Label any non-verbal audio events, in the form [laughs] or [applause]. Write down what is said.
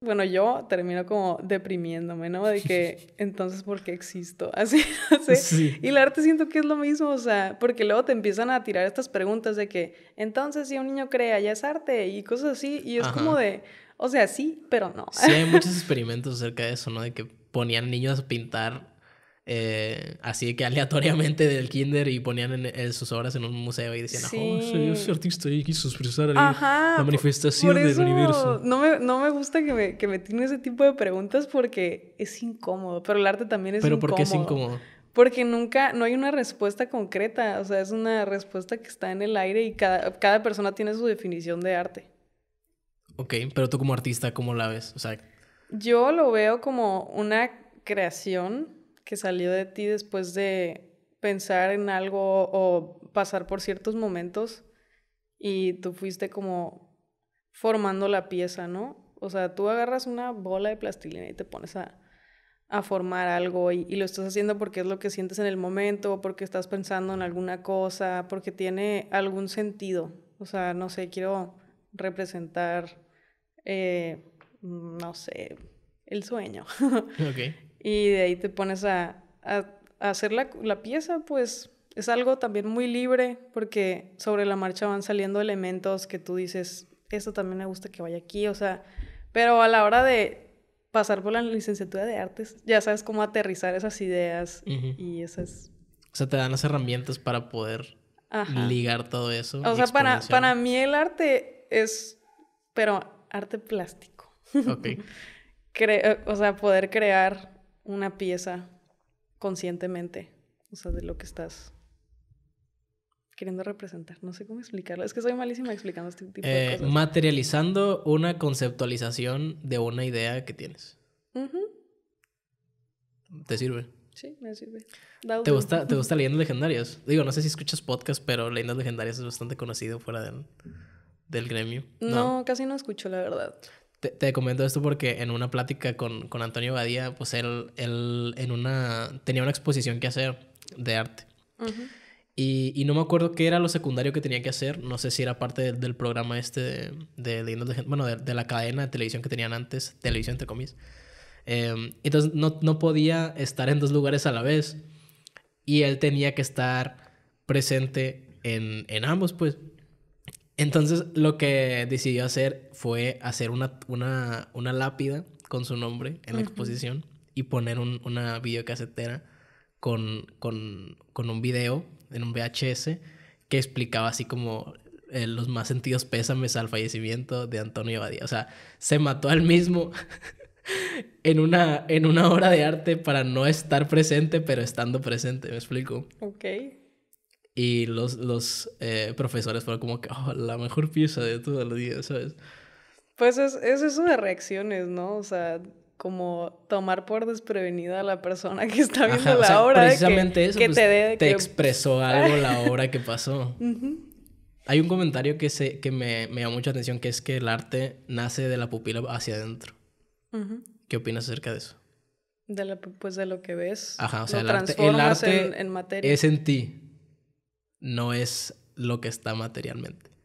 bueno, yo termino como deprimiéndome, ¿no? De que [laughs] entonces, ¿por qué existo? [laughs] Así, así. Y el arte siento que es lo mismo, o sea, porque luego te empiezan a tirar estas preguntas de que, entonces, si un niño crea, ya es arte y cosas así, y es como de, o sea, sí, pero no. Sí, hay [laughs] muchos experimentos acerca de eso, ¿no? De que ponían niños a pintar eh, así que aleatoriamente del kinder y ponían sus obras en un museo y decían, ah, oh, yo soy artista y quiso expresar la manifestación del universo. No me, gusta que me, que ese tipo de preguntas porque es incómodo, pero el arte también es ¿Pero incómodo. ¿Pero por qué es incómodo? Porque nunca, no hay una respuesta concreta, o sea, es una respuesta que está en el aire y cada, cada persona tiene su definición de arte. Ok, pero tú como artista, ¿cómo la ves? O sea... Yo lo veo como una creación que salió de ti después de pensar en algo o pasar por ciertos momentos y tú fuiste como formando la pieza, ¿no? O sea, tú agarras una bola de plastilina y te pones a, formar algo y, lo estás haciendo porque es lo que sientes en el momento, porque estás pensando en alguna cosa, porque tiene algún sentido. O sea, no sé, quiero representar, eh, no sé, el sueño. [laughs] Okay y de ahí te pones a, a, hacer la, pieza, pues es algo también muy libre porque sobre la marcha van saliendo elementos que tú dices, esto también me gusta que vaya aquí, o sea, pero a la hora de pasar por la licenciatura de artes, ya sabes cómo aterrizar esas ideas y esas... O sea, te dan las herramientas para poder ligar todo eso. O sea, para, para mí el arte es, pero arte plástico. Ok. [laughs] o sea, poder crear una pieza conscientemente, o sea, de lo que estás queriendo representar. No sé cómo explicarlo. Es que soy malísima explicando este tipo de eh, cosas. Materializando una conceptualización de una idea que tienes. ¿Te sirve? Sí, me sirve. ¿Te gusta, ¿Te [laughs] gusta leyendas legendarias? Digo, no sé si escuchas podcast, pero leyendas legendarias es bastante conocido fuera del, gremio. no, casi no escucho, la verdad te, comento esto porque en una plática con, con Antonio Badía, pues él, él, en una, tenía una exposición que hacer de arte. y, no me acuerdo qué era lo secundario que tenía que hacer. No sé si era parte del programa este de, de, bueno, de, la cadena de televisión que tenían antes, televisión entre comillas. Em, entonces no, no podía estar en dos lugares a la vez. Y él tenía que estar presente en, en ambos, pues. Entonces lo que decidió hacer fue hacer una, lápida con su nombre en la exposición y poner un, una videocasetera con, con, con, un video en un VHS que explicaba así como eh, los más sentidos pésames al fallecimiento de Antonio Badía. O sea, se mató al mismo [laughs] en, una, en una obra de arte para no estar presente, pero estando presente, ¿me explico? Ok. Y los, los eh, profesores fueron como que, oh, la mejor pieza de todos los días, ¿sabes? Pues es, es eso de reacciones, ¿no? O sea, como tomar por desprevenida a la persona que está viendo la obra. Precisamente que, eso. Que pues, te, expresó [laughs] algo la obra que pasó. Hay un comentario que, se, que me, me llama mucha atención, que es que el arte nace de la pupila hacia adentro. ¿Qué opinas acerca de eso? De pues de lo que ves. Ajá, o sea, el arte, es en ti no es lo que está materialmente.